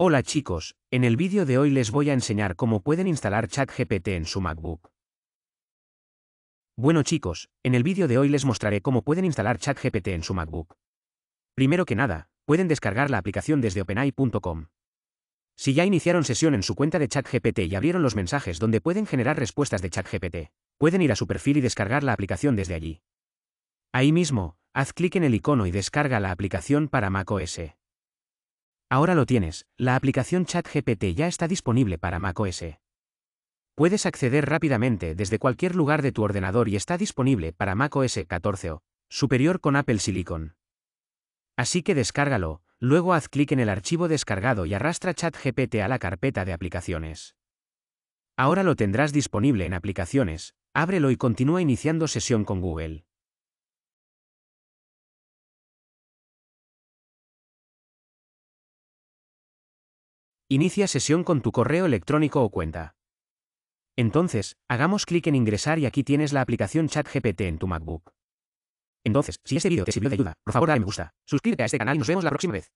Hola chicos, en el vídeo de hoy les voy a enseñar cómo pueden instalar ChatGPT en su MacBook. Bueno chicos, en el vídeo de hoy les mostraré cómo pueden instalar ChatGPT en su MacBook. Primero que nada, pueden descargar la aplicación desde openai.com. Si ya iniciaron sesión en su cuenta de ChatGPT y abrieron los mensajes donde pueden generar respuestas de ChatGPT, pueden ir a su perfil y descargar la aplicación desde allí. Ahí mismo, haz clic en el icono y descarga la aplicación para macOS. Ahora lo tienes, la aplicación ChatGPT ya está disponible para macOS. Puedes acceder rápidamente desde cualquier lugar de tu ordenador y está disponible para macOS 14 o superior con Apple Silicon. Así que descárgalo, luego haz clic en el archivo descargado y arrastra ChatGPT a la carpeta de aplicaciones. Ahora lo tendrás disponible en aplicaciones, ábrelo y continúa iniciando sesión con Google. Inicia sesión con tu correo electrónico o cuenta. Entonces, hagamos clic en ingresar y aquí tienes la aplicación ChatGPT en tu MacBook. Entonces, si este vídeo te sirvió de ayuda, por favor dale me gusta, suscríbete a este canal y nos vemos la próxima vez.